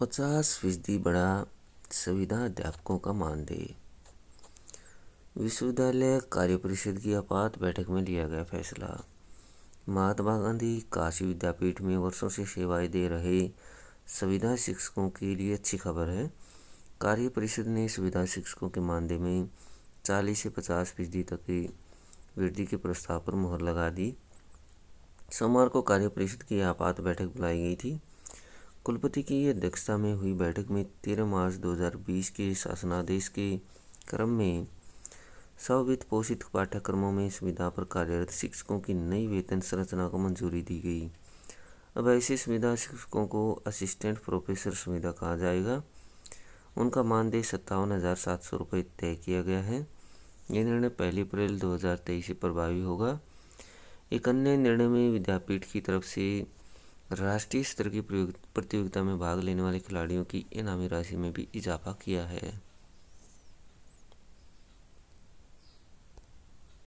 पचास फीसदी बढ़ा संविधा अध्यापकों का मानदेय विश्वविद्यालय कार्य परिषद की आपात बैठक में लिया गया फैसला महात्मा गांधी काशी विद्यापीठ में वर्षों से सेवाएं दे रहे संविधा शिक्षकों के लिए अच्छी खबर है कार्य परिषद ने संविधा शिक्षकों के मानदेय में 40 से 50 फीसदी तक की वृद्धि के प्रस्ताव पर मुहर लगा दी सोमवार को कार्य परिषद की आपात बैठक बुलाई गई थी कुलपति की अध्यक्षता में हुई बैठक में तेरह मार्च 2020 के शासनादेश के क्रम में वित्त पोषित पाठ्यक्रमों में सुविधा पर कार्यरत शिक्षकों की नई वेतन संरचना को मंजूरी दी गई अब ऐसे सुविधा शिक्षकों को असिस्टेंट प्रोफेसर सुविधा कहा जाएगा उनका मानदेय सत्तावन हज़ार सात सौ रुपये तय किया गया है यह निर्णय पहली अप्रैल 2023 से प्रभावी होगा एक अन्य निर्णय में विद्यापीठ की तरफ से राष्ट्रीय स्तर की प्रतियोगिता में भाग लेने वाले खिलाड़ियों की इनामी राशि में भी इजाफा किया है